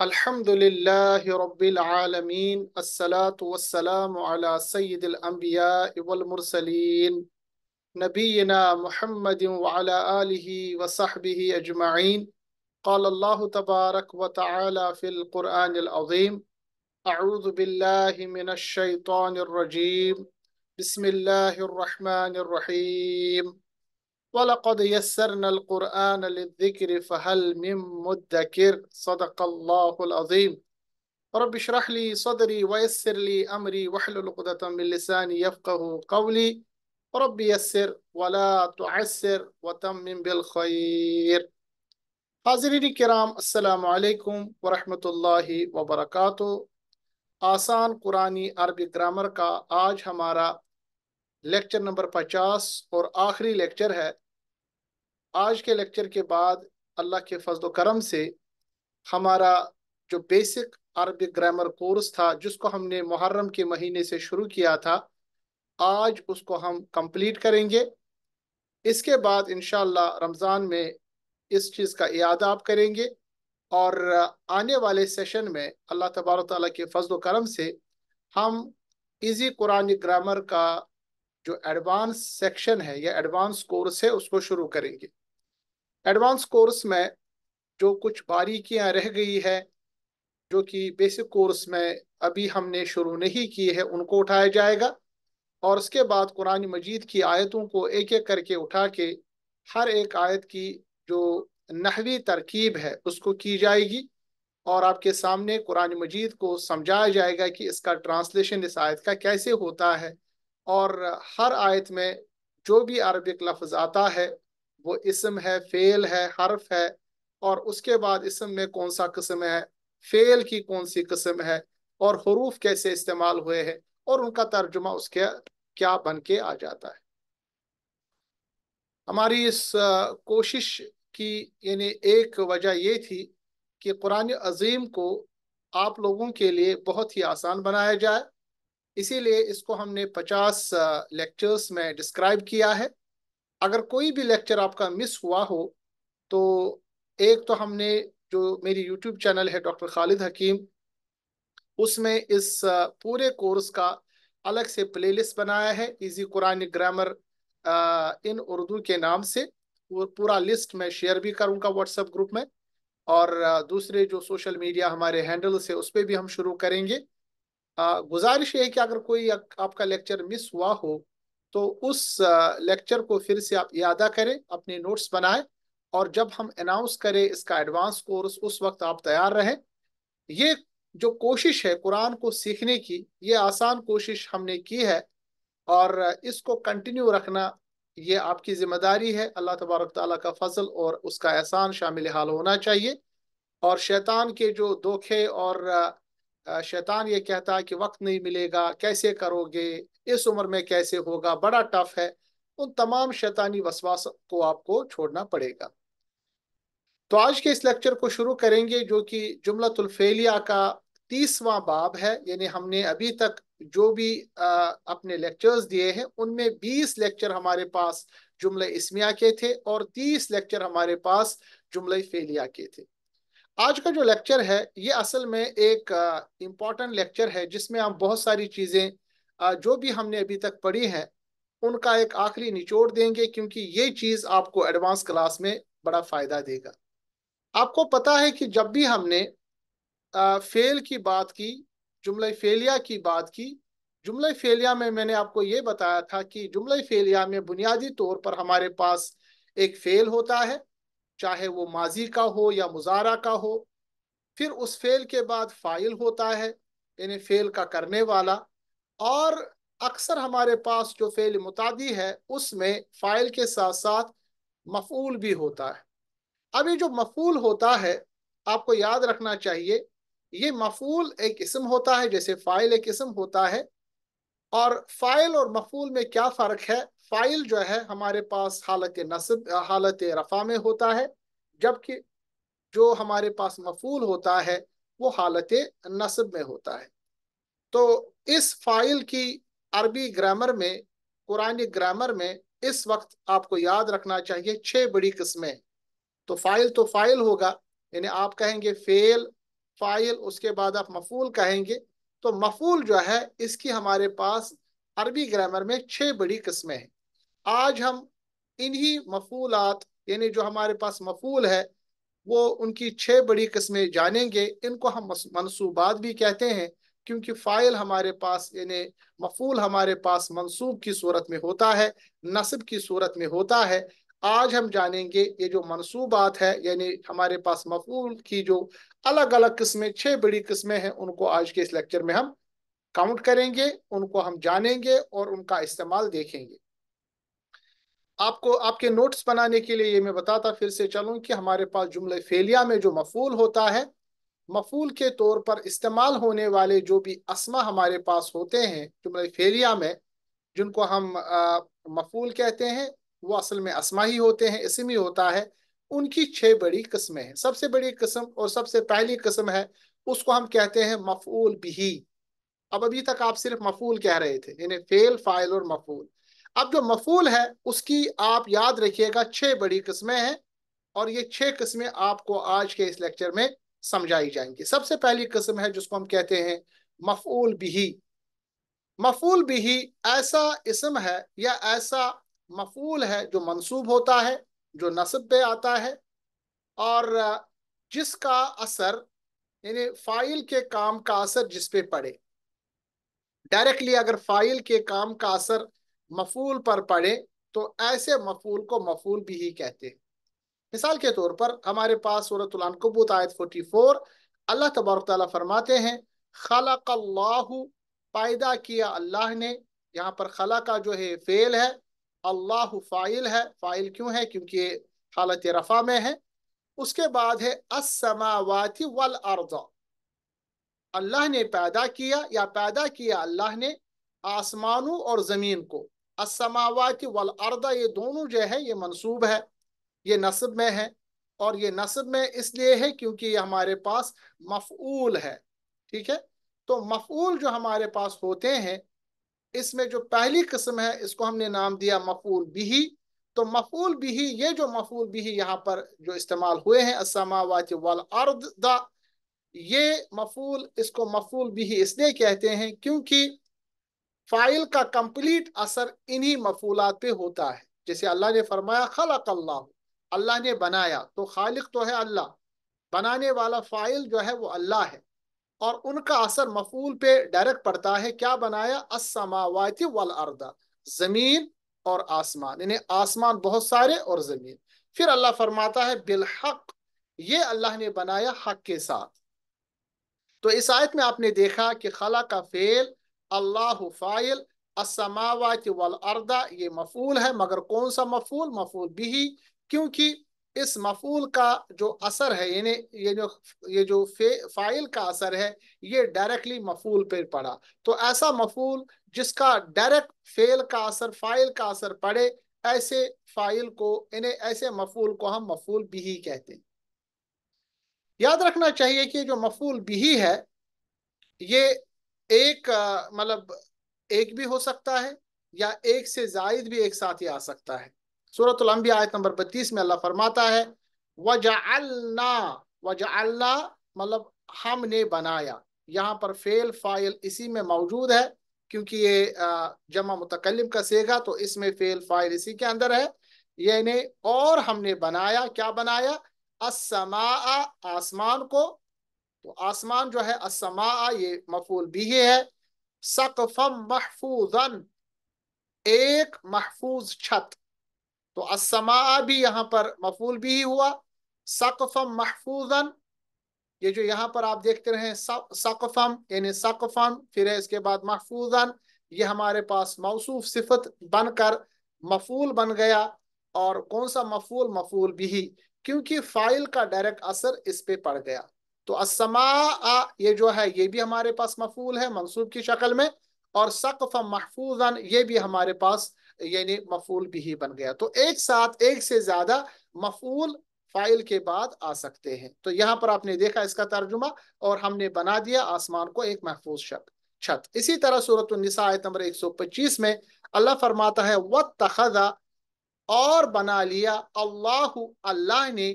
الحمد لله رب العالمين الصلاة والسلام على سيد الأنبياء والمرسلين نبينا محمد وعلى آله وصحبه أجمعين قال الله تبارك وتعالى في القرآن العظيم أعوذ بالله من الشيطان الرجيم بسم الله الرحمن الرحيم वलकद यस्सरनकुरानदिक्र फ़हल मुद्दकिर सदक़ल्लाज़ीम रब शरहली सदरी वयसरली अमरी वहलतमिलसानी यफ़क़ कवली रब यसर वला तसर वतम बिलखैर हाजरीन कराम असलकम वरहमल वबरक आसान कुरानी अरबी ग्रामर का आज हमारा लेक्चर नंबर पचास और आखिरी लेक्चर है आज के लेक्चर के बाद अल्लाह के फजल करम से हमारा जो बेसिक अरबिक ग्रामर कोर्स था जिसको हमने मुहर्रम के महीने से शुरू किया था आज उसको हम कंप्लीट करेंगे इसके बाद इन रमज़ान में इस चीज़ का याद आप करेंगे और आने वाले सेशन में अल्लाह तबार ताली के फजल करम से हम इजी कुरान ग्रामर का जो एडवांस सेक्शन है या एडवांस कोर्स है उसको शुरू करेंगे एडवांस कोर्स में जो कुछ बारीकियां रह गई है जो कि बेसिक कोर्स में अभी हमने शुरू नहीं की है उनको उठाया जाएगा और उसके बाद कुरान मजीद की आयतों को एक एक करके उठा के हर एक आयत की जो नहवी तरकीब है उसको की जाएगी और आपके सामने कुरान मजीद को समझाया जाएगा कि इसका ट्रांसलेशन इस आयत का कैसे होता है और हर आयत में जो भी अरबिक लफ्ज़ आता है वो इसम है फेल है हर्फ है और उसके बाद इसम में कौन सा कस्म है फेल की कौन सी कस्म है और हरूफ कैसे इस्तेमाल हुए हैं और उनका तर्जुमा उसके क्या बन के आ जाता है हमारी इस कोशिश की यानी एक वजह ये थी कि कुरान अजीम को आप लोगों के लिए बहुत ही आसान बनाया जाए इसीलिए इसको हमने 50 लेक्चर्स में डिस्क्राइब किया है अगर कोई भी लेक्चर आपका मिस हुआ हो तो एक तो हमने जो मेरी यूट्यूब चैनल है डॉक्टर खालिद हकीम उसमें इस पूरे कोर्स का अलग से प्लेलिस्ट बनाया है easy Quran grammar in Urdu के नाम से वो पूरा लिस्ट मैं शेयर भी करूँगा व्हाट्सएप ग्रुप में और दूसरे जो सोशल मीडिया हमारे हैंडल्स है उस पर भी हम शुरू करेंगे गुजारिश है कि अगर कोई आपका लेक्चर मिस हुआ हो तो उस लेक्चर को फिर से आप यादा करें अपने नोट्स बनाएं और जब हम अनाउंस करें इसका एडवांस कोर्स उस वक्त आप तैयार रहें ये जो कोशिश है कुरान को सीखने की ये आसान कोशिश हमने की है और इसको कंटिन्यू रखना ये आपकी जिम्मेदारी है अल्लाह तबारक ताला का फजल और उसका एहसान शामिल हाल होना चाहिए और शैतान के जो धोखे और शैतान ये कहता है कि वक्त नहीं मिलेगा कैसे करोगे इस उम्र में कैसे होगा बड़ा टफ है उन तमाम शैतानी वसवास को आपको छोड़ना पड़ेगा तो आज के इस लेक्चर को शुरू करेंगे जो कि जुमलातुल्फेलिया का तीसवां बाब है यानी हमने अभी तक जो भी आ, अपने लेक्चर्स दिए हैं उनमें 20 लेक्चर हमारे पास जुमले इसमिया के थे और 30 लेक्चर हमारे पास जुमले फेलिया के थे आज का जो लेक्चर है ये असल में एक इम्पॉर्टेंट लेक्चर है जिसमें हम बहुत सारी चीज़ें जो भी हमने अभी तक पढ़ी है उनका एक आखिरी निचोड़ देंगे क्योंकि ये चीज़ आपको एडवांस क्लास में बड़ा फ़ायदा देगा आपको पता है कि जब भी हमने फेल की बात की जुमला फेलिया की बात की जुमला फेलिया में मैंने आपको ये बताया था कि जुमला फेलिया में बुनियादी तौर पर हमारे पास एक फेल होता है चाहे वो माजी का हो या मुजारा का हो फिर उस फेल के बाद फाइल होता है यानी फेल का करने वाला और अक्सर हमारे पास जो फेल मुतादी है उसमें फ़ाइल के साथ साथ मफूल भी होता है अभी जो मफूल होता है आपको याद रखना चाहिए ये मफूल एक इसम होता है जैसे फ़ाइल एक इसम होता है और फ़ाइल और मफूल में क्या फ़र्क है फ़ाइल जो है हमारे पास हालत नसब हालत रफ़ा में होता है जबकि जो हमारे पास मफूल होता है वो हालत नसब में होता है तो इस फाइल की अरबी ग्रामर में कुरानी ग्रामर में इस वक्त आपको याद रखना चाहिए छह बड़ी किस्में तो फाइल तो फाइल होगा यानी आप कहेंगे फेल फाइल उसके बाद आप मफूल कहेंगे तो मफूल जो है इसकी हमारे पास अरबी ग्रामर में छह बड़ी किस्में हैं आज हम इन्हीं मफूलात यानी जो हमारे पास मफूल है वो उनकी छह बड़ी किस्में जानेंगे इनको हम मनसूबात भी कहते हैं क्योंकि फ़ाइल हमारे पास यानी मफूल हमारे पास मनसूब की सूरत में होता है नसब की सूरत में होता है आज हम जानेंगे ये जो मनसूबात है यानी हमारे पास मफूल की जो अलग अलग किस्में छः बड़ी किस्में हैं उनको आज के इस लेक्चर में हम काउंट करेंगे उनको हम जानेंगे और उनका इस्तेमाल देखेंगे आपको आपके नोट्स बनाने के लिए ये मैं बताता फिर से चलूँ कि हमारे पास जुमले फेलिया में जो मफूल होता है मफूल के तौर पर इस्तेमाल होने वाले जो भी असमा हमारे पास होते हैं जुमला फेलिया में जिनको हम आ, मफूल कहते हैं वो असल में असमा ही होते हैं इसम ही होता है उनकी छह बड़ी किस्में हैं सबसे बड़ी किस्म और सबसे पहली किस्म है उसको हम कहते हैं मफूल बिही अब अभी तक आप सिर्फ मफूल कह रहे थे यानी फेल फाइल और मफूल अब जो मफूल है उसकी आप याद रखिएगा छह बड़ी किस्में हैं और ये छह किस्में आपको आज के इस लेक्चर में समझाई जाएंगी सबसे पहली किस्म है जिसको हम कहते हैं मफूल बिही मफूल बिही ऐसा इसम है या ऐसा मफूल है जो मंसूब होता है जो नसब पे आता है और जिसका असर यानी फाइल के काम का असर जिस पे पड़े डायरेक्टली अगर फाइल के काम का असर मफूल पर पड़े तो ऐसे मफूल को मफूल बिही कहते हैं मिसाल के तौर पर हमारे पास सूरत कबूत आयत 44 अल्लाह तबारक फरमाते हैं खला पैदा किया अल्लाह ने यहाँ पर खला का जो है फेल है अल्लाह फ़ाइल है फ़ाइल क्यों है क्योंकि हालत रफ़ा में है उसके बाद है असमावती वल अर्जा अल्लाह ने पैदा किया या पैदा किया अल्लाह ने आसमानों और ज़मीन को असमावती वल अर्दा ये दोनों जो है ये मनसूब है ये नसब में है और ये नसब में इसलिए है क्योंकि ये हमारे पास मफूल है ठीक है तो मफूल जो हमारे पास होते हैं इसमें जो पहली किस्म है इसको हमने नाम दिया मफूल बिही तो मफूल बिही ये जो मफूल बिही यहाँ पर जो इस्तेमाल हुए हैं असमावाच वाल अर्दा ये मफूल इसको मफूल बिही इसलिए कहते हैं क्योंकि फाइल का कंप्लीट असर इन्हीं मफूलात पे होता है जैसे अल्लाह ने फरमाया खलाकल्ला अल्लाह अल्लाह ने बनाया तो खालिक तो है अल्लाह बनाने वाला फाइल जो है वो अल्लाह है और उनका असर मफूल पे डायरेक्ट पड़ता है क्या बनाया असमावाति वल अर्दा जमीन और आसमान यानी आसमान बहुत सारे और जमीन फिर अल्लाह फरमाता है बिलहक ये अल्लाह ने बनाया हक के साथ तो इस आयत में आपने देखा कि खला का फेल अल्लाह फाइल असमावात वल अर्दा ये मफूल है मगर कौन सा मफूल मफूल भी क्योंकि इस मफूल का जो असर है यानी ये जो ये जो फे फाइल का असर है ये डायरेक्टली मफूल पर पड़ा तो ऐसा मफूल जिसका डायरेक्ट फेल का असर फाइल का असर पड़े ऐसे फाइल को इन्हें ऐसे मफूल को हम मफूल बिही कहते हैं याद रखना चाहिए कि जो मफूल बिही है ये एक मतलब एक भी हो सकता है या एक से जायद भी एक साथ ही आ सकता है सूरत आयत नंबर बत्तीस में अल्लाह फरमाता है वजा वजअल्ना मतलब हमने बनाया यहाँ पर फेल फाइल इसी में मौजूद है क्योंकि ये जमा मुतकलम का सेगा तो इसमें फेल फाइल इसी के अंदर है यानी और हमने बनाया क्या बनाया असमा आसमान को तो आसमान जो है असमा ये मफूल भी है सकफम महफूजन एक महफूज छत तो असमा भी यहां पर मफूल भी हुआ सकफम महफूजन ये जो यहाँ पर आप देखते रहे सकफम यानी सकफम फिर है इसके बाद महफूजन ये हमारे पास मौसू सिफत बनकर मफूल बन गया और कौन सा मफूल मफूल भी क्योंकि फाइल का डायरेक्ट असर इस पे पड़ गया तो असमा ये जो है ये भी हमारे पास मफूल है मनसूब की शक्ल में और सकफ महफूजन ये भी हमारे पास यानी मफूल भी बन गया तो एक साथ एक से ज्यादा मफूल फाइल के बाद आ सकते हैं तो यहाँ पर आपने देखा इसका तर्जुमा और हमने बना दिया आसमान को एक महफूज शब्द छत इसी तरह सूरत आयत नंबर 125 में अल्लाह फरमाता है व तखदा और बना लिया अल्लाह अल्लाह ने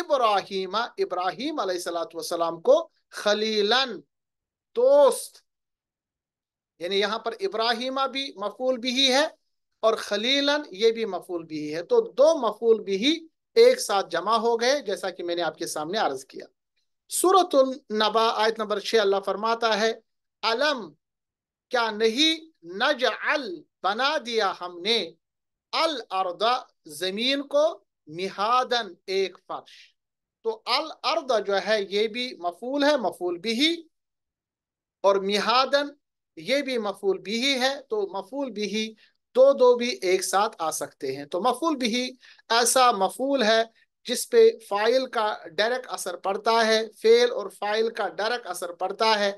इब्राहिम इब्राहिम सलाम को खलीलन दोस्त यानी यहाँ पर इब्राहिमा भी मफूल भी है और खलीलन ये भी मफूल भी है तो दो मफूल भी एक साथ जमा हो गए जैसा कि मैंने आपके सामने अर्ज किया सूरत नबा आयत नंबर छह अल्लाह फरमाता है अलम क्या नहीं नज अल बना दिया हमने अल अर्दा जमीन को मिहादन एक फर्श तो अल अर्द जो है ये भी मफूल है मफूल भी ही और मिहादन ये भी मफूल भी ही है तो मफूल भी ही दो दो भी एक साथ आ सकते हैं तो मफूल भी ऐसा मफूल है जिस पे फाइल का डायरेक्ट असर पड़ता है फेल और फाइल का डायरेक्ट असर पड़ता है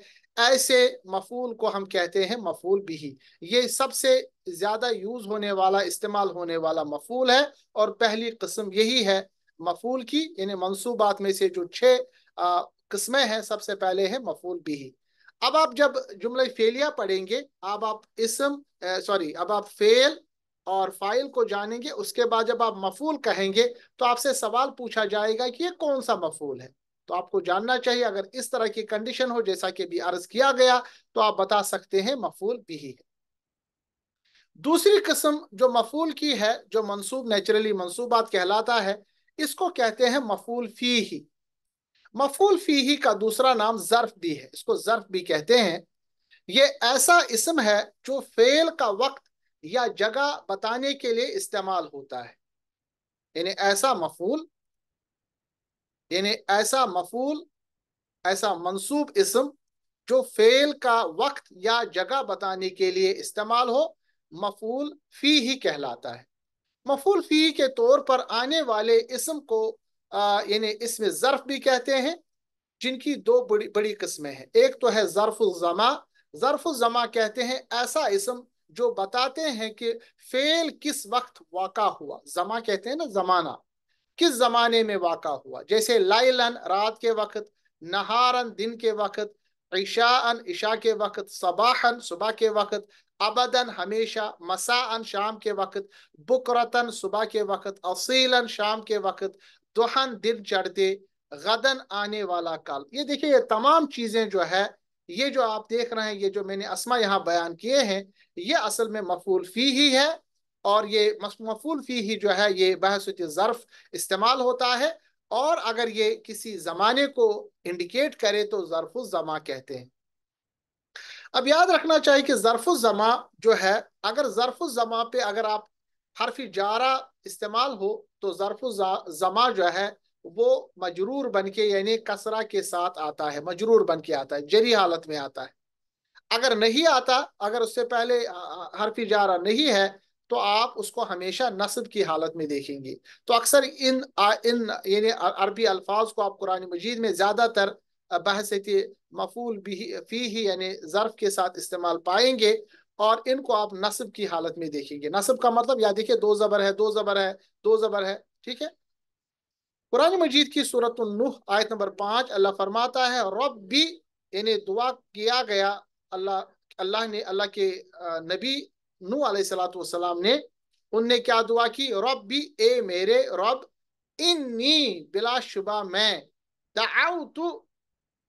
ऐसे मफूल को हम कहते हैं मफूल बिही ये सबसे ज्यादा यूज होने वाला इस्तेमाल होने वाला मफूल है और पहली कस्म यही है मफूल की इन मनसूबात में से जो छः किस्में हैं सबसे पहले है मफूल बिही अब आप जब जुमला फेलिया पढ़ेंगे अब आप इसम सॉरी अब आप फेल और फाइल को जानेंगे उसके बाद जब आप मफूल कहेंगे तो आपसे सवाल पूछा जाएगा कि ये कौन सा मफूल है तो आपको जानना चाहिए अगर इस तरह की कंडीशन हो जैसा कि भी अर्ज किया गया तो आप बता सकते हैं मफूल भी है दूसरी किस्म जो मफूल की है जो मंसूब नेचुरली मंसूबात कहलाता है इसको कहते हैं मफूल फी ही मफूल फीही का दूसरा नाम जर्फ भी है इसको जर्फ भी कहते हैं ये ऐसा इसम है जो फेल का वक्त या जगह बताने के लिए इस्तेमाल होता है यानी ऐसा मफूल यानी ऐसा मफूल ऐसा मंसूब इसम जो फेल का वक्त या जगह बताने के लिए इस्तेमाल हो मफूल फी ही कहलाता है मफूल फी के तौर पर आने वाले इसम को यानी इसमें ज़र्फ भी कहते हैं जिनकी दो बड़ी बड़ी किस्में हैं एक तो है ज़र्फ़ुलज़मा ज़र्फ़ुलज़मा कहते हैं ऐसा इसम जो बताते हैं कि फेल किस वक्त वाक़ा हुआ जमा कहते हैं ना ज़माना किस ज़माने में वाक़ा हुआ जैसे लाइलन रात के वक्त नहारन दिन के वक्त ईशान ईशा के वक्त सबाहन सुबह के वक्त अबदन हमेशा मसान शाम के वक्त बुकरतन सुबह के वक्त असीलन शाम के वक्त दिन दिल दे गदन आने वाला काल ये देखिए ये तमाम चीजें जो है ये जो आप देख रहे हैं ये जो मैंने असमा यहाँ बयान किए हैं ये असल में मफूल फी ही है और ये मफूल फी ही जो है ये बहस जरफ इस्तेमाल होता है और अगर ये किसी ज़माने को इंडिकेट करे तो जमा कहते हैं अब याद रखना चाहिए कि जमा जो है अगर जमा पे अगर आप हरफी जारा इस्तेमाल हो तो ज़रफ़ जमा जो है वो मजरूर बन के यानी कसरा के साथ आता है मजरूर बन के आता है जरी हालत में आता है अगर नहीं आता अगर उससे पहले हरफी जारा नहीं है तो आप उसको हमेशा नस्ब की हालत में देखेंगे तो अक्सर इन आ, इन यानी अरबी अल्फाज को आप कुरान मजीद में ज़्यादातर बहसती मफूल भी फी ही यानी ज़र्फ़ के साथ इस्तेमाल पाएंगे और इनको आप नसब की हालत में देखेंगे नसब का मतलब या देखिए दो जबर है दो जबर है दो जबर है ठीक है कुरान मजीद की सूरत नूह आयत नंबर पांच अल्लाह फरमाता है रब भी इन्हें दुआ किया गया अल्लाह अल्लाह ने अल्लाह के नबी नू सलाम ने उनने क्या दुआ की रब भी ए मेरे रब इन्नी बिलाशुबा मैं दाऊतु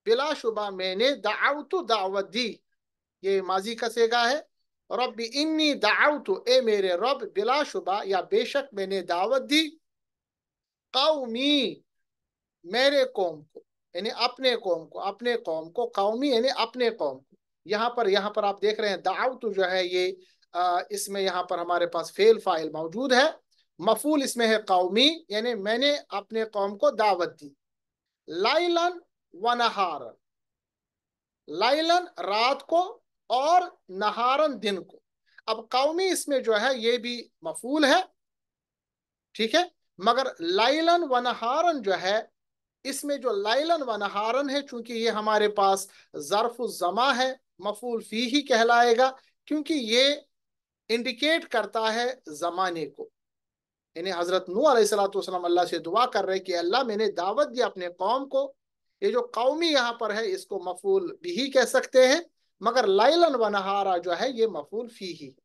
बिलाशुबा मैंने दाऊतु दावत दी ये माजी का सेगा है रब इन्नी दाऊत ए मेरे रब बिलाशुबा या बेशक मैंने दावत दी कौमी मेरे कौम को यानी अपने कौम को अपने कौम को कौमी यानी अपने कौम को यहाँ पर यहाँ पर आप देख रहे हैं दाऊत जो है ये इसमें यहाँ पर हमारे पास फेल फाइल मौजूद है मफूल इसमें है कौमी यानी मैंने अपने कौम को दावत दी लाइलन वनहार लाइलन रात को और नहारन दिन को अब कौमी इसमें जो है ये भी मफूल है ठीक है मगर लाइलन व नहारन जो है इसमें जो लाइलन व नहारन है चूंकि ये हमारे पास जरफ जमा है मफूल फी ही कहलाएगा क्योंकि ये इंडिकेट करता है जमाने को यानी हजरत नू सलाम अल्लाह से दुआ कर रहे कि अल्लाह मैंने दावत दी अपने कौम को ये जो कौमी यहाँ पर है इसको मफूल भी कह सकते हैं मगर लाइलन व नहारा जो है ये मफूल फी ही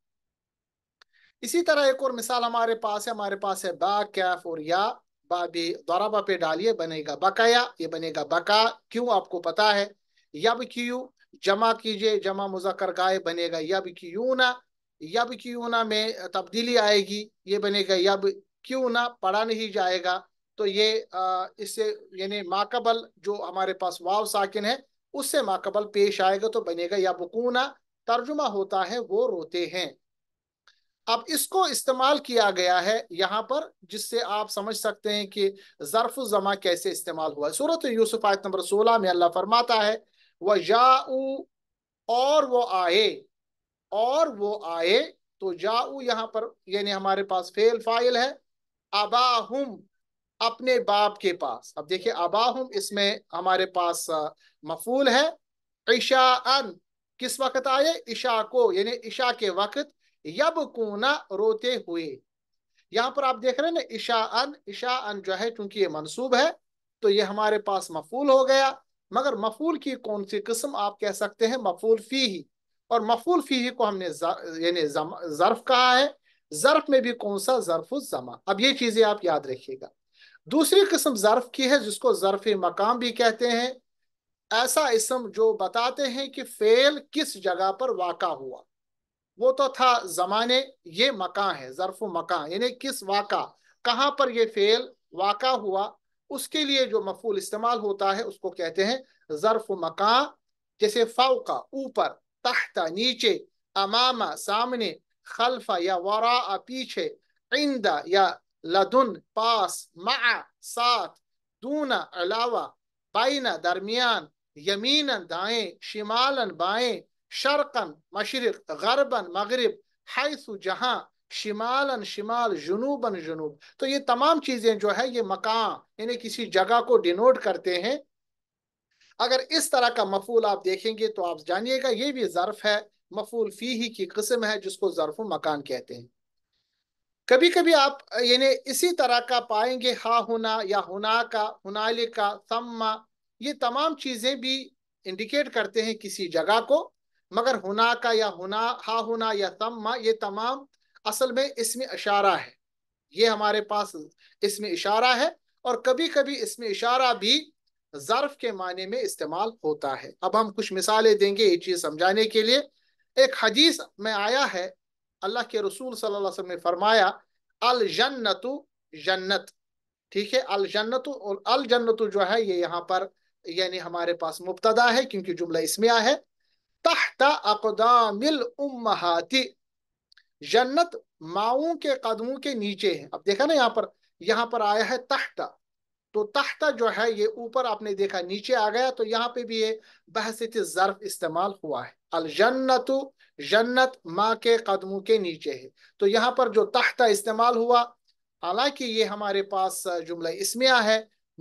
इसी तरह एक और मिसाल हमारे पास है हमारे पास है बा कैफ और या बाबी दौराबा पे डालिए बनेगा बकाया ये बनेगा बका क्यों आपको पता है यब क्यू जमा कीजिए जमा मुजक्कर गाय बनेगा यब ना यब ना में तब्दीली आएगी ये बनेगा यब क्यों ना पढ़ा नहीं जाएगा तो ये इससे यानी माकबल जो हमारे पास वाव साकिन है उससे माकबल पेश आएगा तो बनेगा या बकूना तर्जुमा होता है वो रोते हैं अब इसको इस्तेमाल किया गया है यहाँ पर जिससे आप समझ सकते हैं कि जरफ जमा कैसे इस्तेमाल हुआ है सूरत यूसुफ आयत नंबर 16 में अल्लाह फरमाता है वह जाऊ और वो आए और वो आए तो जाऊ यहाँ पर यानी हमारे पास फेल फाइल है अबाहुम अपने बाप के पास अब देखिए अबाह इसमें हमारे पास मफूल है ईशा अन किस वक्त आए ईशा को यानी ईशा के वक्त यब कूना रोते हुए यहां पर आप देख रहे हैं ना ईशा अन ईशा अन जो है क्योंकि ये मनसूब है तो ये हमारे पास मफूल हो गया मगर मफूल की कौन सी किस्म आप कह सकते हैं मफूल फी ही और मफूल फी ही को हमने यानी जर्फ कहा है जर्फ में भी कौन सा जर्फ जमा अब ये चीजें आप याद रखिएगा दूसरी किस्म ज़रफ़ की है जिसको जरफ मकाम भी कहते हैं ऐसा इसम जो बताते हैं कि फेल किस जगह पर वाक़ा हुआ वो तो था ज़माने ये मकां है जरफ़ मकां यानी किस वाक़ा कहाँ पर ये फेल वाक़ा हुआ उसके लिए जो मफूल इस्तेमाल होता है उसको कहते हैं ज़रफ़ मकां जैसे फ़ौका ऊपर तख्ता नीचे अमामा सामने खलफा या वरा पीछे इंदा या लदुन पास मा साथ दूना अलावा बाइना दरमियान यमीनन दाएं शिमालन बाएं शर्कन मशरक गरबन मगरब हाइसु जहां शिमालन शिमाल जुनूबन जुनूब तो ये तमाम चीजें जो है ये मकान यानी किसी जगह को डिनोट करते हैं अगर इस तरह का मफूल आप देखेंगे तो आप जानिएगा ये भी ज़र्फ है मफूल फी ही की कस्म है जिसको ज़र्फ मकान कहते हैं कभी कभी आप यानी इसी तरह का पाएंगे हा हुना या हुना का हुनाले का सम्मा ये तमाम चीजें भी इंडिकेट करते हैं किसी जगह को मगर हुना का या हुना हा हुना या सम्मा ये तमाम असल में इसमें इशारा है ये हमारे पास इसमें इशारा है और कभी कभी इसमें इशारा भी ज़र्फ के माने में इस्तेमाल होता है अब हम कुछ मिसालें देंगे ये चीज़ समझाने के लिए एक हदीस में आया है अल्लाह के रसूल सल्लम ने फरमाया अल जन्नतु जन्नत ठीक है अल जन्नत और अल जन्नत जो है ये यहाँ पर यानी हमारे पास मुबतदा है क्योंकि जुमला इसमें आ है तहता अकदामिल उम्महाती जन्नत माओ के कदमों के नीचे है अब देखा ना यहाँ पर यहाँ पर आया है तहता तो तहता जो है ये ऊपर आपने देखा नीचे आ गया तो यहाँ पे भी ये बहसित जर्फ इस्तेमाल हुआ है अलजन्नत जन्नत माँ के कदमों के नीचे है तो यहाँ पर जो तख्ता इस्तेमाल हुआ हालांकि ये हमारे पास जुमला इसमिया है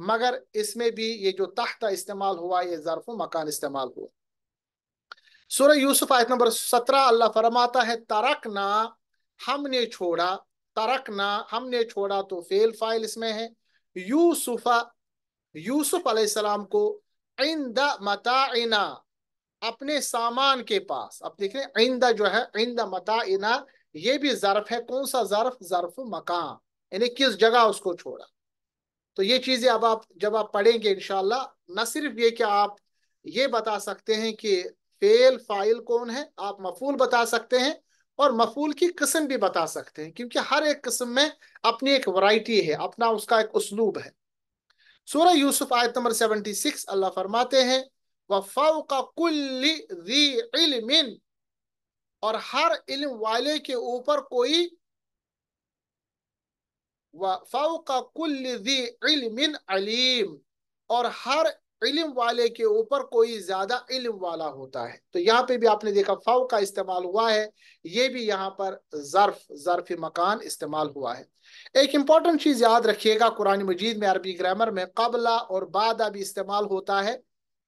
मगर इसमें भी ये जो तख्ता इस्तेमाल हुआ ये ज़रफ़ मकान इस्तेमाल हुआ सूर्य यूसुफ आयत नंबर सत्रह अल्लाह फरमाता है तरक ना हमने छोड़ा तरक ना हमने छोड़ा तो फेल फाइल इसमें है यूसुफा यूसुफ अलैहिस्सलाम को इंदा मताइना अपने सामान के पास अब देख रहे आइंदा जो है इंदा मता इना ये भी जरफ है कौन सा जरफ जरफ मकान यानी किस जगह उसको छोड़ा तो ये चीजें अब आप जब आप पढ़ेंगे इनशाला न सिर्फ ये कि आप ये बता सकते हैं कि फेल फाइल कौन है आप मफूल बता सकते हैं और मफूल की किस्म भी बता सकते हैं क्योंकि हर एक किस्म में अपनी एक वैरायटी है अपना उसका एक उसलूब है सूरह यूसुफ आयत नंबर सिक्स अल्लाह फरमाते हैं इल्मिन और हर इल्म वाले के ऊपर कोई वफ़ा कुल्ली दी इल्मिन अलीम और हर इल्म वाले के ऊपर कोई ज्यादा इल्म वाला होता है तो यहाँ पे भी आपने देखा फाउ का इस्तेमाल हुआ है ये भी यहाँ पर जर्फ जर्फ मकान इस्तेमाल हुआ है एक इंपॉर्टेंट चीज याद रखिएगा कुरानी मजीद में अरबी ग्रामर में कबला और बादा भी इस्तेमाल होता है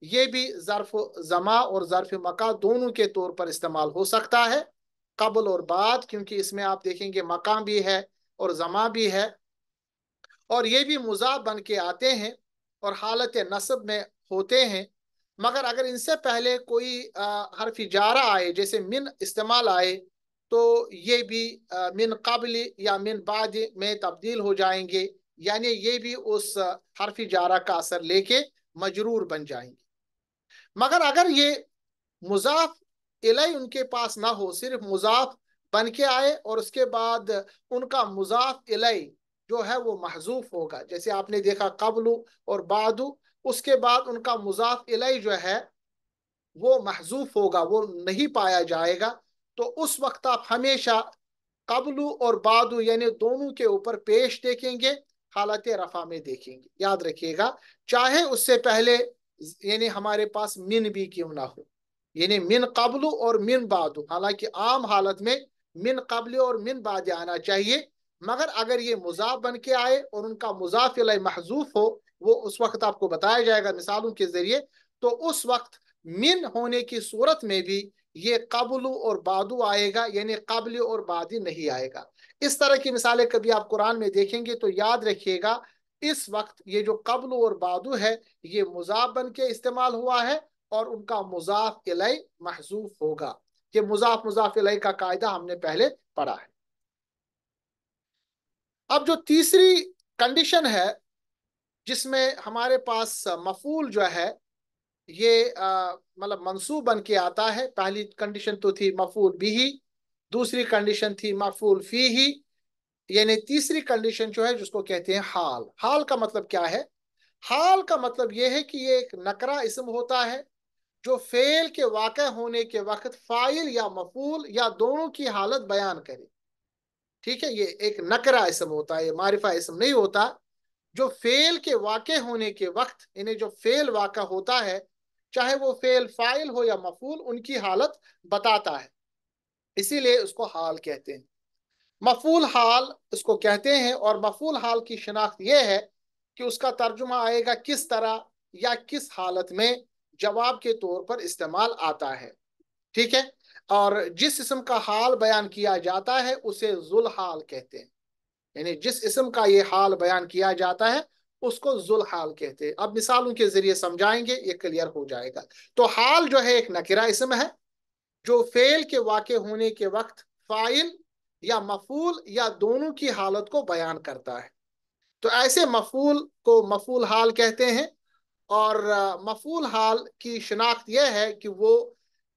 ये भी ज़रफ़ ज़मा और ज़रफ़ मका दोनों के तौर पर इस्तेमाल हो सकता है कबल और बाद क्योंकि इसमें आप देखेंगे मका भी है और ज़मा भी है और ये भी मजा बन के आते हैं और हालत नसब में होते हैं मगर अगर इनसे पहले कोई हरफ इजारा आए जैसे मिन इस्तेमाल आए तो ये भी आ, मिन कबल या मिन बाद में तब्दील हो जाएंगे यानी ये भी उस हरफ इजारा का असर लेके मजरूर बन जाएंगे मगर अगर ये मुजाफ इलाई उनके पास ना हो सिर्फ मुजाफ बन के आए और उसके बाद उनका मुजाफ इलाई जो है वो महजूफ होगा जैसे आपने देखा कबलू और बादू उसके बाद उनका मुजाफ इलाई जो है वो महजूफ होगा वो नहीं पाया जाएगा तो उस वक्त आप हमेशा कबलू और बादू यानी दोनों के ऊपर पेश देखेंगे हालत रफा में देखेंगे याद रखिएगा चाहे उससे पहले यानी हमारे पास मिन भी क्यों ना हो यानी मिन कबलू और मिन बाद हालांकि आम हालत में मिन कबल और मिन बाद आना चाहिए मगर अगर ये मुजाफ बन के आए और उनका मुजाफिल महजूफ हो वो उस वक्त आपको बताया जाएगा मिसालों के जरिए तो उस वक्त मिन होने की सूरत में भी ये कबलू और बादू आएगा यानी कबल और बादी नहीं आएगा इस तरह की मिसालें कभी आप कुरान में देखेंगे तो याद रखिएगा इस वक्त ये जो कबल और बादू है ये मुजाफ बन के इस्तेमाल हुआ है और उनका मुजाफ इलाई महजूफ होगा ये मुजाफ मुजाफ इलाई का कायदा हमने पहले पढ़ा है अब जो तीसरी कंडीशन है जिसमें हमारे पास मफूल जो है ये मतलब मनसूब बन के आता है पहली कंडीशन तो थी मफूल बिही दूसरी कंडीशन थी मफूल फी ही यानी तीसरी कंडीशन जो है जिसको कहते हैं हाल हाल का मतलब क्या है हाल का मतलब यह है कि ये एक नकरा इसम होता है जो फेल के वाक़ होने के वक्त फाइल या मफूल या दोनों की हालत बयान करे ठीक है ये एक नकरा इसम होता है ये मारिफा इसम नहीं होता जो फेल के वाक़ होने के वक्त इन्हें जो फेल वाक़ होता है चाहे वो फेल फाइल हो या मफूल उनकी हालत बताता है इसीलिए उसको हाल कहते हैं मफूल हाल इसको कहते हैं और मफूल हाल की शिनाख्त यह है कि उसका तर्जुमा आएगा किस तरह या किस हालत में जवाब के तौर पर इस्तेमाल आता है ठीक है और जिस इसम का हाल बयान किया जाता है उसे जुल हाल कहते हैं यानी जिस इसम का ये हाल बयान किया जाता है उसको जुल हाल कहते हैं अब मिसालों के जरिए समझाएंगे ये क्लियर हो जाएगा तो हाल जो है एक नकिरा इसम है जो फेल के वाक़ होने के वक्त फाइल या मफूल या दोनों की हालत को बयान करता है तो ऐसे मफूल को मफूल हाल कहते हैं और मफूल हाल की शनाख्त यह है कि वो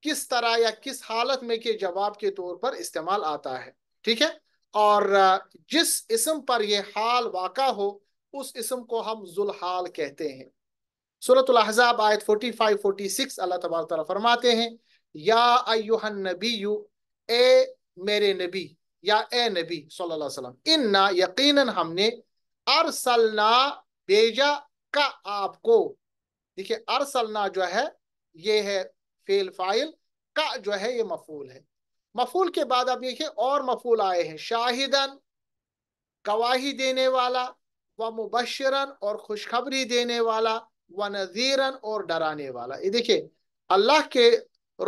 किस तरह या किस हालत में के जवाब के तौर पर इस्तेमाल आता है ठीक है और जिस इसम पर यह हाल वाक़ा हो उस इसम को हम हाल कहते हैं सूरत अहजाब आयत 45 46 अल्लाह तबारक फरमाते हैं या अयुहन नबी ए मेरे नबी या ए नबी सल्लल्लाहु अलैहि वसल्लम इन्ना यकीनन हमने अरसलना भेजा का आपको देखिए अरसलना जो है ये है फेल फाइल का जो है ये मफूल है मफूल के बाद आप देखिए और मफूल आए हैं शाहिदन गवाही देने वाला व मुबशरन और खुशखबरी देने वाला व नज़ीरन और डराने वाला ये देखिए अल्लाह के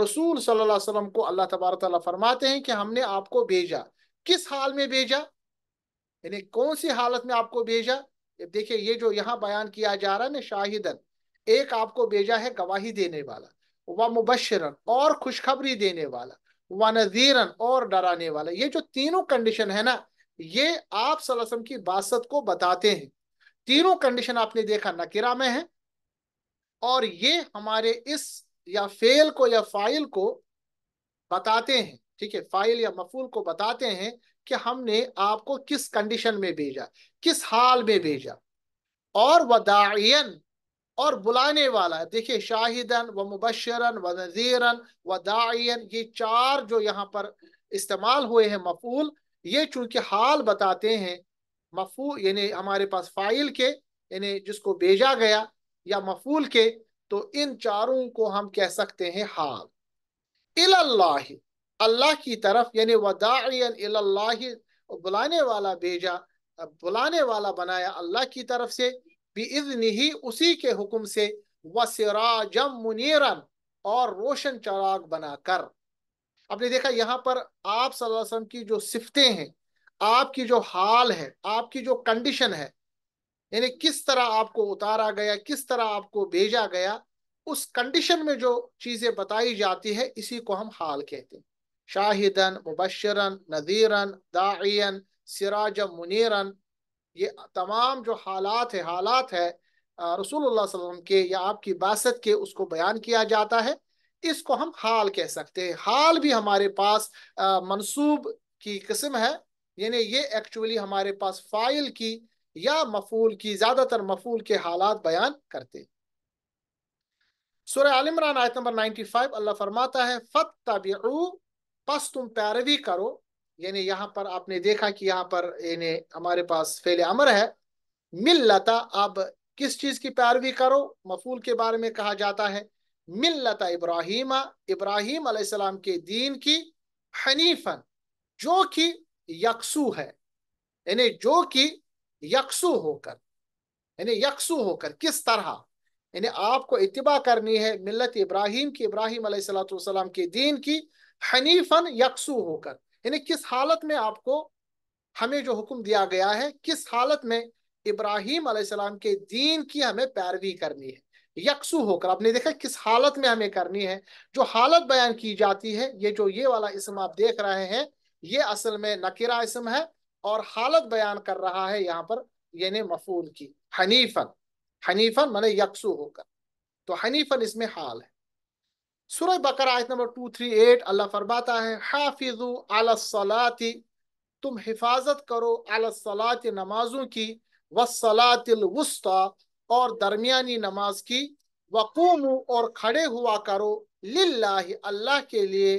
रसूल सल्लल्लाहु अलैहि वसल्लम को अल्लाह तबारक फरमाते हैं कि हमने आपको भेजा किस हाल में भेजा यानी कौन सी हालत में आपको भेजा देखिए ये जो यहाँ बयान किया जा रहा है ना शाहिदन एक आपको भेजा है गवाही देने वाला व मुबशरन और खुशखबरी देने वाला व नजीरन और डराने वाला ये जो तीनों कंडीशन है ना ये आप सलसम की बासत को बताते हैं तीनों कंडीशन आपने देखा नकिरा में है और ये हमारे इस या फेल को या फाइल को बताते हैं ठीक है फाइल या मफूल को बताते हैं कि हमने आपको किस कंडीशन में भेजा किस हाल में भेजा और वदायन और बुलाने वाला देखिए शाहिदन व मुबशरन व नज़ीरन व दायन ये चार जो यहाँ पर इस्तेमाल हुए हैं मफूल ये चूंकि हाल बताते हैं मफू यानी हमारे पास फाइल के यानी जिसको भेजा गया या मफूल के तो इन चारों को हम कह सकते हैं हाल इला अल्लाह की तरफ यानी वदाई बुलाने वाला भेजा बुलाने वाला बनाया अल्लाह की तरफ से बेइज्न ही उसी के हुक्म से वसराजम मुनीरन और रोशन चराग बनाकर आपने देखा यहाँ पर आप वसल्लम की जो सिफतें हैं आपकी जो हाल है आपकी जो कंडीशन है यानी किस तरह आपको उतारा गया किस तरह आपको भेजा गया उस कंडीशन में जो चीजें बताई जाती है इसी को हम हाल कहते हैं शाहिदन मुबशरन नज़ीरन दाइन सिराज मुनीरन ये तमाम जो हालात है हालात है रसूल वसम के या आपकी बासत के उसको बयान किया जाता है इसको हम हाल कह सकते हैं हाल भी हमारे पास मनसूब की किस्म है यानी ये एक्चुअली हमारे पास फाइल की या मफूल की ज्यादातर मफूल के हालात बयान करते सुर आलिमरान आयत नंबर 95 अल्लाह फरमाता है फत बस तुम पैरवी करो यानी यहाँ पर आपने देखा कि यहाँ पर यानी हमारे पास फेले अमर है मिल लता अब किस चीज की पैरवी करो मफूल के बारे में कहा जाता है मिल लता इब्राहिम इब्राहिम अलैहिस्सलाम के दीन की हनीफन जो कि यकसू है यानी जो कि यकसू होकर यानी यकसू होकर किस तरह यानी आपको इतबा करनी है मिल्लत इब्राहिम की इब्राहिम अलैहिस्सलाम के दीन की हनीफन यकसू होकर यानी किस हालत में आपको हमें जो हुक्म दिया गया है किस हालत में इब्राहिम अलैहिस्सलाम के दीन की हमें पैरवी करनी है यकसू होकर आपने देखा किस हालत में हमें करनी है जो हालत बयान की जाती है ये जो ये वाला इसम आप देख रहे हैं ये असल में नकीरा इसम है और हालत बयान कर रहा है यहाँ पर यानी मफूल की हनीफन हनीफन मैंने यकसू होकर तो हनीफन इसमें हाल है सूरह बकरा आयत नंबर टू थ्री एट अल्लाह फरमाता है हाफिजू अलसलाति तुम हिफाजत करो अलसलात नमाजों की वसलातिल वस्ता और दरमियानी नमाज की वकूम और खड़े हुआ करो लिल्लाह अल्लाह के लिए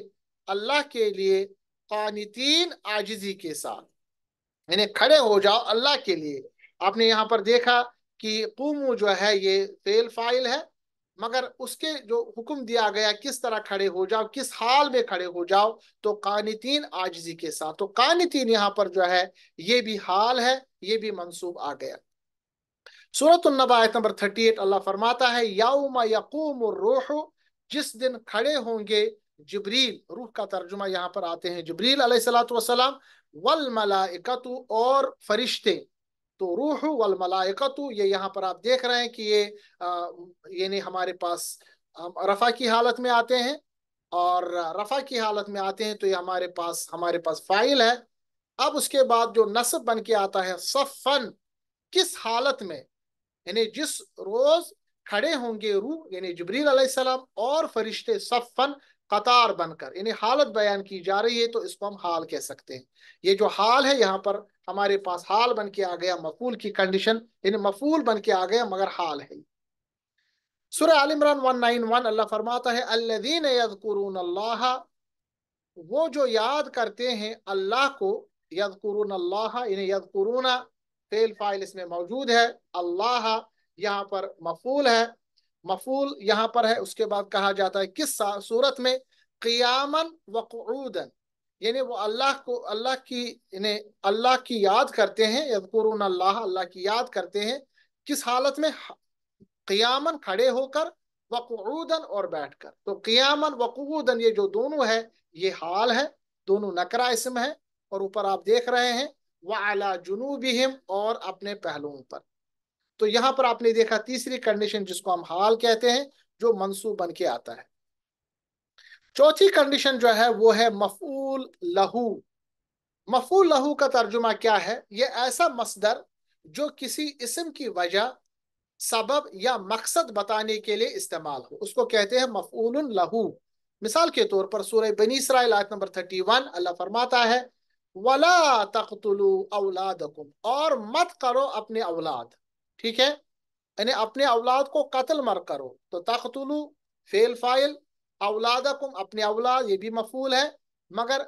अल्लाह के लिए कानितीन आजिजी के साथ यानी खड़े हो जाओ अल्लाह के लिए आपने यहाँ पर देखा कि कुमू जो है ये फेल फाइल है मगर उसके जो हुक्म दिया गया किस तरह खड़े हो जाओ किस हाल में खड़े हो जाओ तो कानितीन आजजी के साथ तो कानितीन यहाँ पर जो है ये भी हाल है ये भी मंसूब आ गया सूरत आयत नंबर एट अल्लाह फरमाता है याउमा यकूम रूह जिस दिन खड़े होंगे जबरील रूह का तर्जुमा यहाँ पर आते हैं जबरील अलैहिस्सलातु वल मलाइकातु और फरिश्ते तो रूह वल मलाइकतु ये यहाँ पर आप देख रहे हैं कि ये यानी हमारे पास हम रफ़ा की हालत में आते हैं और रफ़ा की हालत में आते हैं तो ये हमारे पास हमारे पास फ़ाइल है अब उसके बाद जो नसब बन के आता है सफ़न किस हालत में यानी जिस रोज़ खड़े होंगे रूह यानी जबरील अलैहिस्सलाम और फरिश्ते सफ़न कतार बनकर यानी हालत बयान की जा रही है तो इसको हम हाल कह सकते हैं ये जो हाल है यहाँ पर हमारे पास हाल बन के आ गया मफूल की कंडीशन यानी मफूल बन के आ गया मगर हाल है सुर आल इमरान वन अल्लाह फरमाता है अल्लादीन यदकुरून अल्लाह वो जो याद करते हैं अल्लाह को यदकुरून अल्लाह इन्हें यदकुरूना फेल फाइल इसमें मौजूद है अल्लाह यहाँ पर मफूल है मफूल यहाँ पर है उसके बाद कहा जाता है किस सूरत में क़ियामन वक़ूदन यानी वो अल्लाह को अल्लाह की इन्हें अल्लाह की याद करते हैं अल्लाह अल्लाह की याद करते हैं किस हालत में क़ियामन खड़े होकर वकूदन और बैठकर तो क़ियामन वकूदन ये जो दोनों है ये हाल है दोनों नकरा इसम है और ऊपर आप देख रहे हैं वह वाला जुनूबिहिम और अपने पहलुओं पर तो यहाँ पर आपने देखा तीसरी कंडीशन जिसको हम हाल कहते हैं जो मनसूब बन के आता है चौथी कंडीशन जो है वो है मफूल लहू मफूल लहू का तर्जुमा क्या है ये ऐसा मसदर जो किसी इसम की वजह सबब या मकसद बताने के लिए इस्तेमाल हो उसको कहते हैं मफूल लहू मिसाल के तौर पर सूर बनी इसराइल आयत नंबर थर्टी वन अल्लाह फरमाता है वला तख्तलु औलादकुम और मत करो अपने औलाद ठीक है यानी अपने औलाद को कत्ल मर करो तो तख्तलु फेल फाइल अवलादकुम अपने अवलाद ये भी मफूल है मगर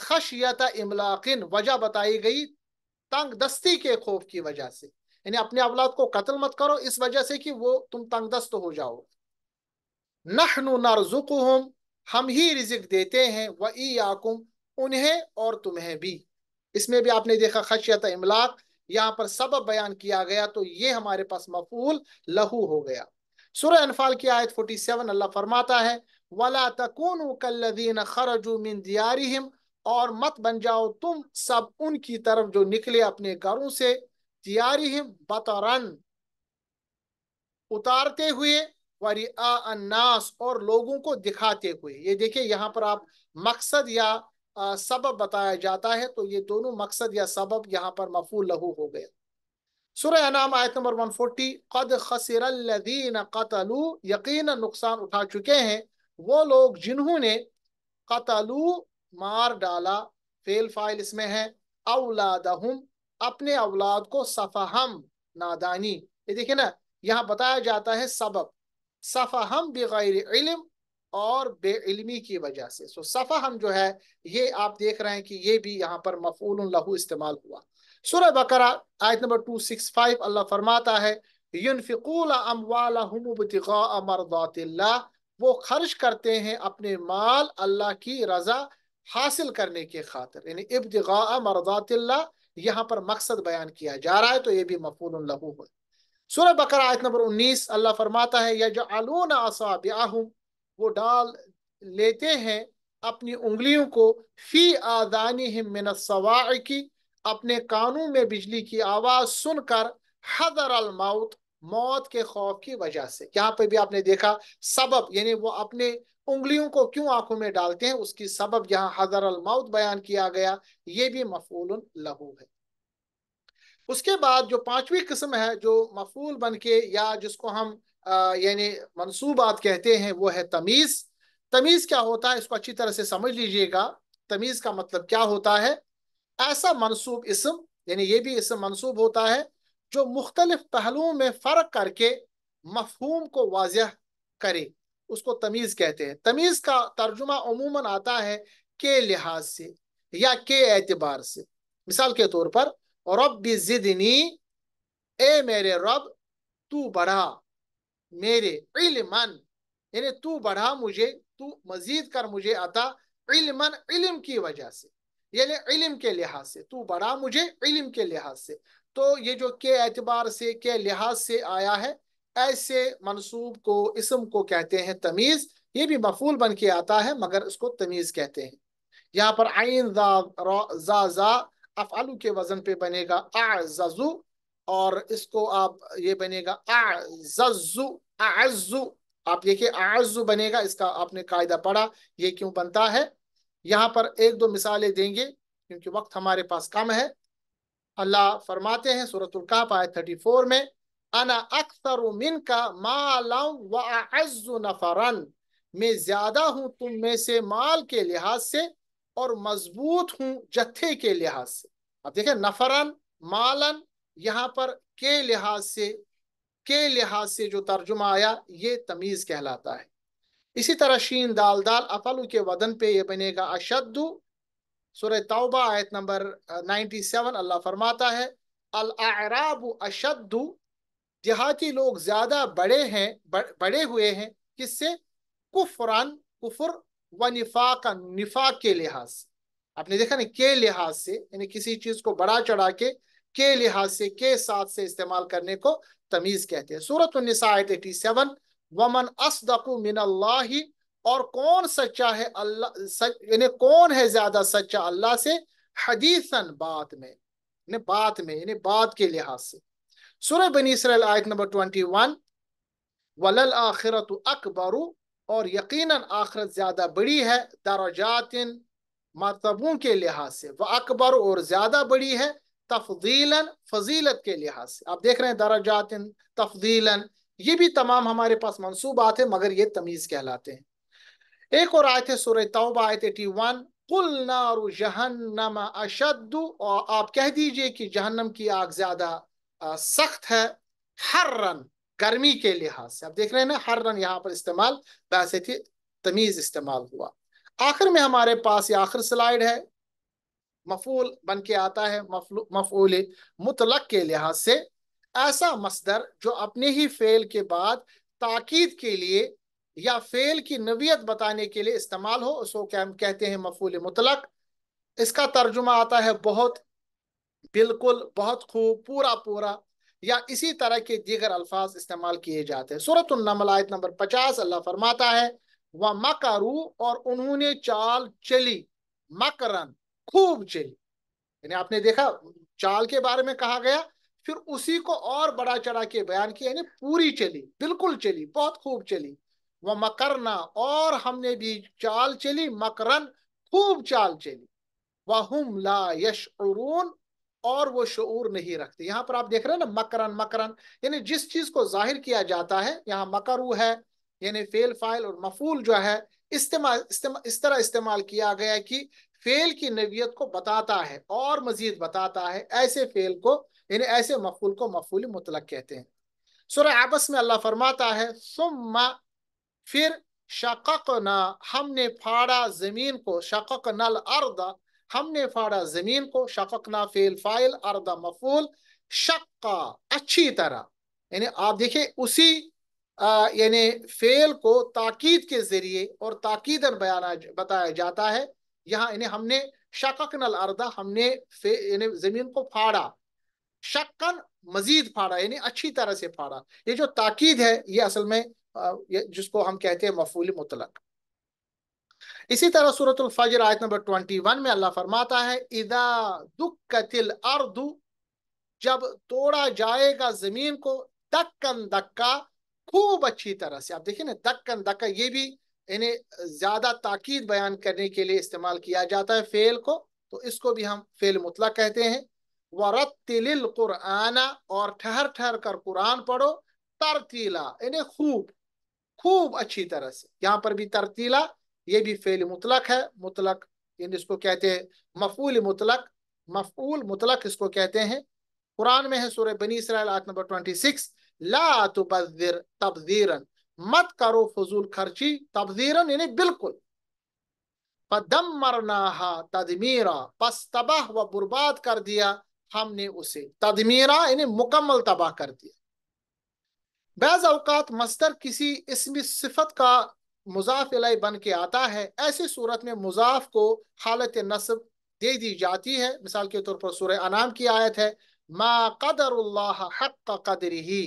खशियत इमलाकिन वजह बताई गई तंग दस्ती के खौफ की वजह से यानी अपने अवलाद को कत्ल मत करो इस वजह से कि वो तुम तंग दस्त हो जाओ नहनु नरजुक हम ही रिजिक देते हैं व याकुम उन्हें और तुम्हें भी इसमें भी आपने देखा खशियत इमलाक यहाँ पर सबब बयान किया गया तो ये हमारे पास मफूल लहू हो गया सुर अनफाल की आयत 47 अल्लाह फरमाता है वला तकून कल्लदीन खरजू मिन दियारिम और मत बन जाओ तुम सब उनकी तरफ जो निकले अपने घरों से दियारिम बतरन उतारते हुए वरिया अन्नास और लोगों को दिखाते हुए ये देखिए यहाँ पर आप मकसद या सबब बताया जाता है तो ये दोनों मकसद या सबब यहाँ पर मफूल लहू हो गया सुरह अनाम आयत नंबर 140 कद खसरल्लदीन कतलू यकीन नुकसान उठा चुके हैं वो लोग जिन्होंने कतलू मार डाला फेल फाइल इसमें है अवलादहुम अपने अवलाद को सफाहम नादानी ये देखिए ना यहाँ बताया जाता है सबब सफाहम बगैर इलम और बेइलमी की वजह से सो सफाहम जो है ये आप देख रहे हैं कि ये भी यहाँ पर मफूल लहू इस्तेमाल हुआ सूर्य बकरा आयत नंबर टू सिक्स फाइव अल्लाह फरमाता है युनफिकूल अमवालहुम इब्तिगा मरदातिल्लाह वो खर्च करते हैं अपने माल अल्लाह की रजा हासिल करने के खातिर यानी इब्तगा मरदात यहाँ पर मकसद बयान किया जा रहा है तो ये भी मफूल लहू है सूर्य बकर आयत नंबर 19 अल्लाह फरमाता है या जो असाबियाहुम वो डाल लेते हैं अपनी उंगलियों को फी आदानी सवा की अपने कानों में बिजली की आवाज़ सुनकर हदर अलमाउत मौत के खौफ की वजह से यहाँ पे भी आपने देखा सबब यानी वो अपने उंगलियों को क्यों आंखों में डालते हैं उसकी सबब यहाँ हजर अल मौत बयान किया गया ये भी मफूल लहू है उसके बाद जो पांचवी किस्म है जो मफूल बन के या जिसको हम यानी मनसूबात कहते हैं वो है तमीज तमीज क्या होता है इसको अच्छी तरह से समझ लीजिएगा तमीज का मतलब क्या होता है ऐसा मनसूब इसम यानी ये भी इसम मनसूब होता है जो मुख्तलिफ पहलुओं में फ़र्क करके मफहूम को वाजह करे उसको तमीज़ कहते हैं तमीज़ का तर्जुमा अमूमन आता है के लिहाज से या के एतबार से मिसाल के तौर पर रब जिदनी ए मेरे रब तू बढ़ा मेरे इलमन यानी तू बढ़ा मुझे तू मजीद कर मुझे अता इलमन इलम की वजह से यानी इलम के लिहाज से तू बढ़ा मुझे इलम के लिहाज से तो ये जो के एतबार से के लिहाज से आया है ऐसे मनसूब को इसम को कहते हैं तमीज ये भी मफूल बन के आता है मगर इसको तमीज कहते हैं यहाँ पर आइन अफ के वजन पे बनेगा आजू और इसको आप ये बनेगा आजू आजू आप देखिए आजू बनेगा इसका आपने कायदा पढ़ा ये क्यों बनता है यहाँ पर एक दो मिसालें देंगे क्योंकि वक्त हमारे पास कम है अल्लाह फरमाते हैं सूरतुल काफ आयत 34 में अना अक्सर मिन का मालाउ नफरन मैं ज्यादा हूँ तुम में से माल के लिहाज से और मजबूत हूँ जत्थे के लिहाज से अब देखे नफरन मालन यहाँ पर के लिहाज से के लिहाज से जो तर्जुमा आया ये तमीज कहलाता है इसी तरह शीन दाल दाल अफलू के वदन पे ये बनेगा अशद्दू सुरह तौबा आयत नंबर सेवन अल्लाह फरमाता है अल अराब अशद देहाती लोग ज्यादा बड़े हैं बड़, बड़े हुए हैं किससे कुफरान कुफर व निफाक निफाक के लिहाज से आपने देखा ना के लिहाज से यानी किसी चीज को बड़ा चढ़ा के के लिहाज से के साथ से इस्तेमाल करने को तमीज कहते हैं सूरत उन्नीस आयत एटी सेवन वमन असदकु मिन और कौन सच्चा है अल्लाह सच यानी कौन है ज्यादा सच्चा अल्लाह से हदीसन बात में ने बात में यानी बात के लिहाज से सूर्य बनी इसराइल आयत नंबर ट्वेंटी वन वलल आखिरत अकबरू और यकीनन आखिरत ज्यादा बड़ी है दराजातिन मरतबों के लिहाज से वह अकबर और ज्यादा बड़ी है तफजीलन फजीलत के लिहाज से आप देख रहे हैं दराजातिन तफजीलन ये भी तमाम हमारे पास मनसूबात है मगर ये तमीज़ कहलाते हैं एक और आयत है सूर्य तौबा आयत एटी कुल नारु जहन्नम अशद और आप कह दीजिए कि जहन्नम की आग ज्यादा सख्त है हर्रन गर्मी के लिहाज से आप देख रहे हैं ना हर्रन यहाँ पर इस्तेमाल वैसे थी तमीज इस्तेमाल हुआ आखिर में हमारे पास ये आखिर स्लाइड है मफूल बन के आता है मफूल मुतलक के लिहाज से ऐसा मसदर जो अपने ही फेल के बाद ताकीद के लिए या फेल की नवीयत बताने के लिए इस्तेमाल हो उसको क्या हम कहते हैं मफूल मुतलक इसका तर्जुमा आता है बहुत बिल्कुल बहुत खूब पूरा पूरा या इसी तरह के दीगर अल्फाज इस्तेमाल किए जाते हैं सूरत आयत नंबर पचास अल्लाह फरमाता है वह मकरू और उन्होंने चाल चली मकरन खूब चली यानी आपने देखा चाल के बारे में कहा गया फिर उसी को और बड़ा चढ़ा के बयान किया यानी पूरी चली बिल्कुल चली बहुत खूब चली व मकरना और हमने भी चाल चली मकरन खूब चाल चली वहुम ला यश और वो शूर नहीं रखते यहाँ पर आप देख रहे हैं ना मकरन मकरन यानी जिस चीज को जाहिर किया जाता है यहाँ मकरू है यानी फेल फाइल और मफूल जो है इस्तेमाल इस्तेमा, इस तरह इस्तेमाल किया गया कि फेल की नवियत को बताता है और मजीद बताता है ऐसे फेल को यानी ऐसे मफूल को मफूल मुतलक कहते हैं सुर आबस में अल्लाह फरमाता है सुम्मा फिर शकक ना हमने फाड़ा जमीन को शक नल अर्द हमने फाड़ा जमीन को शक ना फेल फाइल अर्दा मफूल शक्का अच्छी तरह यानी आप देखे उसी यानी फेल को ताकीद के जरिए और ताकीदन बयाना बताया जाता है यहाँ यानी हमने शक नल अर्दा हमने यानी जमीन को फाड़ा शक्कन मजीद फाड़ा यानी अच्छी तरह से फाड़ा ये जो ताकीद है ये असल में जिसको हम कहते हैं मफूल मुतलक इसी तरह सूरत फजर आयत नंबर ट्वेंटी वन में अल्लाह फरमाता है इदा दुख कतिल अर्दु जब तोड़ा जाएगा जमीन को दक्कन दक्का खूब अच्छी तरह से आप देखिए ना दक्कन दक्का ये भी इन्हें ज्यादा ताकीद बयान करने के लिए इस्तेमाल किया जाता है फेल को तो इसको भी हम फेल मुतला कहते हैं वरतिल कुराना और ठहर ठहर कर कुरान पढ़ो तरतीला इन्हें खूब खूब अच्छी तरह से यहाँ पर भी तरतीला ये भी फेल मुतलक है मुतलक यानी इसको कहते हैं मफूल मुतलक मफूल मुतलक इसको कहते हैं कुरान में है सूर्य बनी इसराइल आयत नंबर ट्वेंटी सिक्स ला तुबीर तबजीरन मत करो फजूल खर्ची तबजीरन यानी बिल्कुल पदमरनाहा तदमीरा पस तबाह व बर्बाद कर दिया हमने उसे तदमीरा यानी मुकम्मल तबाह कर दिया बैज अवकात मस्तर किसी इसम सिफत का मुजाफ लाई बन के आता है ऐसी सूरत में मुजाफ को हालत नस्ब दे दी जाती है मिसाल के तौर पर सूर अनाम की आयत है मा कदर हक कदर ही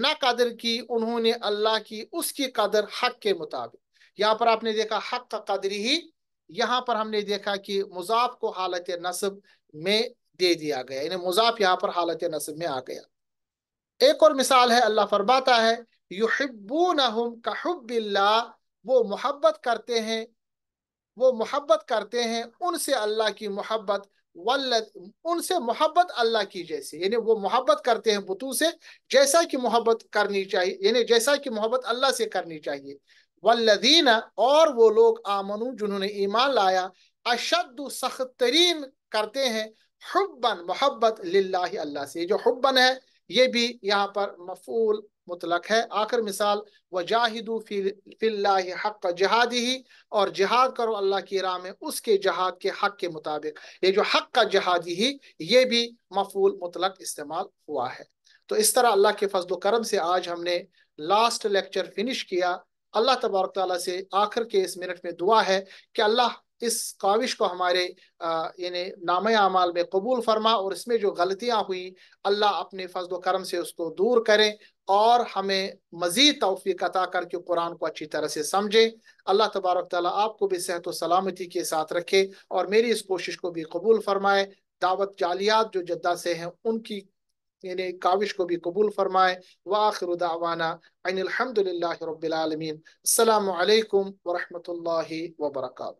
न कदर की उन्होंने अल्लाह की उसकी कदर हक के मुताबिक यहाँ पर आपने देखा हक का कदर ही यहाँ पर हमने देखा कि मुजाफ को हालत नस्ब में दे दिया गया यानी मुजाफ यहाँ पर हालत नस्ब में आ गया एक और मिसाल है अल्लाह फरमाता है युहिबूनहुम कहबिल्ला वो मोहब्बत करते हैं वो मोहब्बत करते हैं उनसे अल्लाह की मोहब्बत वल्ल उनसे मोहब्बत अल्लाह की जैसे यानी वो मोहब्बत करते हैं बुतू से जैसा कि मोहब्बत करनी चाहिए यानी जैसा कि मोहब्बत अल्लाह से करनी चाहिए वल्लदीना और वो लोग आमनू जिन्होंने ईमान लाया अशद सख्त तरीन करते हैं हब्बन मोहब्बत लाही अल्लाह से जो हब्बन है ये भी यहाँ पर मफूल मुतलक है आखिर मिसाल वजाहिदू हक जहादी ही और जहाद करो अल्लाह की राह में उसके जहाद के हक के मुताबिक ये जो हक का जहादी ही ये भी मफूल मुतलक इस्तेमाल हुआ है तो इस तरह अल्लाह के फजल करम से आज हमने लास्ट लेक्चर फिनिश किया अल्लाह तबारक से आखिर के इस मिनट में दुआ है कि अल्लाह इस काविश को हमारे यानी नाम अमाल में कबूल फरमा और इसमें जो गलतियाँ हुई अल्लाह अपने फजल करम से उसको दूर करें और हमें मज़ीद तोफ़ी अता करके कुरान को अच्छी तरह से समझें अल्लाह तबारक ताली आपको भी सेहत सलामती के साथ रखे और मेरी इस कोशिश को भी कबूल फरमाए दावत जालियात जो जद्दा से हैं उनकी यानी काविश को भी कबूल फरमाए वाखिर दावाना अनिलहमदिल्ला रबालमीन अल्लाम वरहमल वर्का